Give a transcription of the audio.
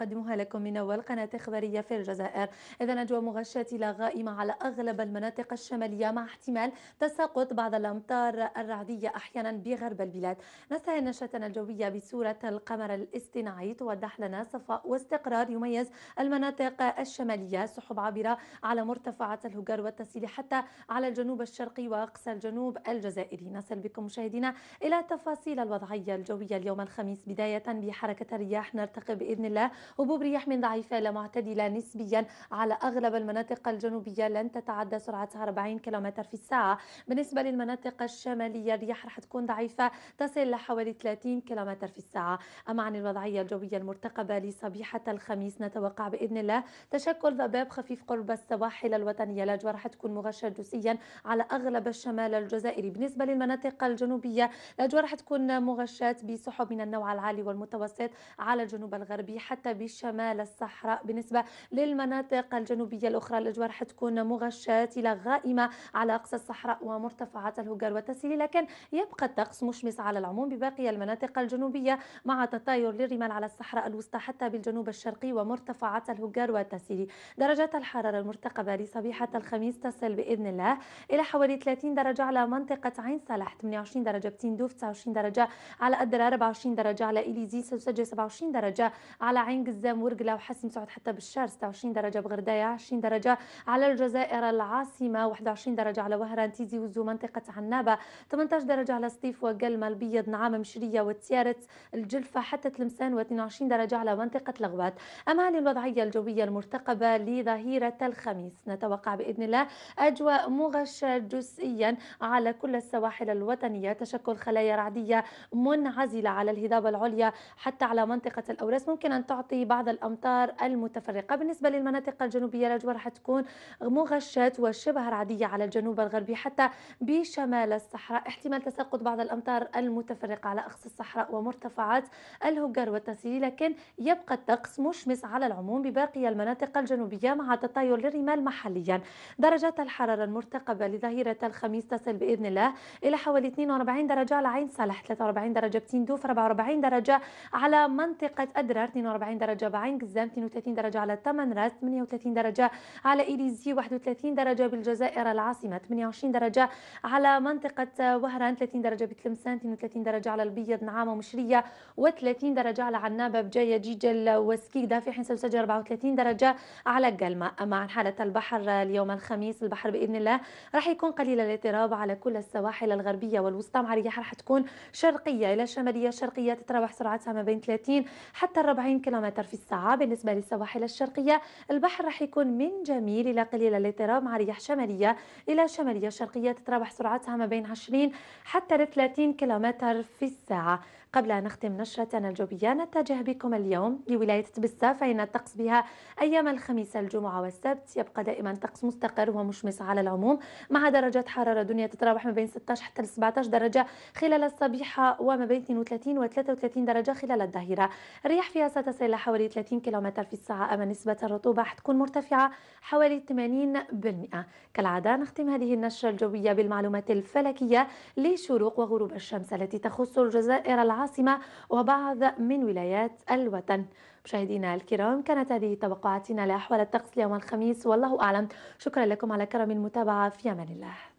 نقدمها لكم من أول قناة إخبارية في الجزائر إذا اجواء مغشاة إلى غائمة على أغلب المناطق الشمالية مع احتمال تساقط بعض الأمطار الرعدية أحيانا بغرب البلاد نستهل نشاتنا الجوية بصورة القمر الاصطناعي توضح لنا صفاء واستقرار يميز المناطق الشمالية سحب عابرة على مرتفعات الهجر والتسيل حتى على الجنوب الشرقي وأقصى الجنوب الجزائري نصل بكم مشاهدينا إلى تفاصيل الوضعية الجوية اليوم الخميس بداية بحركة الرياح نرتقي بإذن الله هبوب رياح من ضعيفة إلى معتدلة نسبيا على أغلب المناطق الجنوبية لن تتعدى سرعتها 40 كم في الساعة بالنسبة للمناطق الشمالية الرياح رح تكون ضعيفة تصل لحوالي 30 كم في الساعة أما عن الوضعية الجوية المرتقبة لصبيحة الخميس نتوقع بإذن الله تشكل ضباب خفيف قرب السواحل الوطنية الأجواء رح تكون مغشة جزئيا على أغلب الشمال الجزائري بالنسبة للمناطق الجنوبية الأجواء رح تكون مغشاة بسحب من النوع العالي والمتوسط على الجنوب الغربي حتى بشمال الصحراء بالنسبة للمناطق الجنوبية الأخرى الأجوار حتكون مغشاة إلى غائمة على أقصى الصحراء ومرتفعات الهجر والتسهيل لكن يبقى الطقس مشمس على العموم بباقي المناطق الجنوبية مع تطاير للرمال على الصحراء الوسطى حتى بالجنوب الشرقي ومرتفعات الهجر والتسهيل درجات الحرارة المرتقبة لصبيحة الخميس تصل بإذن الله إلى حوالي 30 درجة على منطقة عين صالح 28 درجة بتندوف 29 درجة على الدرار 24 درجة على إليزي ستسجل 27 درجة على عين قزام ورقلة وحسن سعود حتى بالشهر 26 درجة بغردية 20 درجة على الجزائر العاصمة 21 درجة على وهران تيزي وزو منطقة عنابة 18 درجة على سطيف وقلمة البيض نعامة مشرية وتيارت الجلفة حتى تلمسان و22 درجة على منطقة لغوات أما للوضعية الجوية المرتقبة لظهيرة الخميس نتوقع بإذن الله أجواء مغشة جزئيا على كل السواحل الوطنية تشكل خلايا رعدية منعزلة على الهضاب العليا حتى على منطقة الأوراس ممكن أن تعطي تغطي بعض الامطار المتفرقه بالنسبه للمناطق الجنوبيه الاجواء راح تكون مغشات وشبه رعديه على الجنوب الغربي حتى بشمال الصحراء احتمال تساقط بعض الامطار المتفرقه على اقصى الصحراء ومرتفعات الهجر والتنسيل لكن يبقى الطقس مشمس على العموم بباقي المناطق الجنوبيه مع تطاير للرمال محليا درجات الحراره المرتقبه لظهيره الخميس تصل باذن الله الى حوالي 42 درجه على عين صالح 43 درجه بتندوف 44 درجه على منطقه ادرار 42 درجة بعين قزام 32 درجة على تمن راس 38 درجة على إليزي 31 درجة بالجزائر العاصمة 28 درجة على منطقة وهران 30 درجة بتلمسان 32 درجة على البيض نعامة ومشرية و30 درجة على عنابة بجاية جيجل وسكيكدا في حين سوسجل 34 درجة على قلمة أما عن حالة البحر اليوم الخميس البحر بإذن الله راح يكون قليل الاضطراب على كل السواحل الغربية والوسطى مع رياح راح تكون شرقية إلى شمالية شرقية تتراوح سرعتها ما بين 30 حتى 40 كم متر في الساعة بالنسبة للسواحل الشرقية البحر راح يكون من جميل إلى قليل الاضطراب مع رياح شمالية إلى شمالية شرقية تتراوح سرعتها ما بين 20 حتى 30 كيلومتر في الساعة قبل أن نختم نشرتنا الجوبية نتجه بكم اليوم لولاية تبسة فإن الطقس بها أيام الخميس الجمعة والسبت يبقى دائما طقس مستقر ومشمس على العموم مع درجات حرارة دنيا تتراوح ما بين 16 حتى 17 درجة خلال الصبيحة وما بين 32 و 33 درجة خلال الظهيرة الرياح فيها ستصل حوالي 30 كم في الساعة أما نسبة الرطوبة حتكون مرتفعة حوالي 80% كالعادة نختم هذه النشرة الجوية بالمعلومات الفلكية لشروق وغروب الشمس التي تخص الجزائر العربية العاصمة وبعض من ولايات الوطن مشاهدينا الكرام كانت هذه توقعاتنا لأحوال الطقس اليوم الخميس والله أعلم شكرا لكم على كرم المتابعة في أمان الله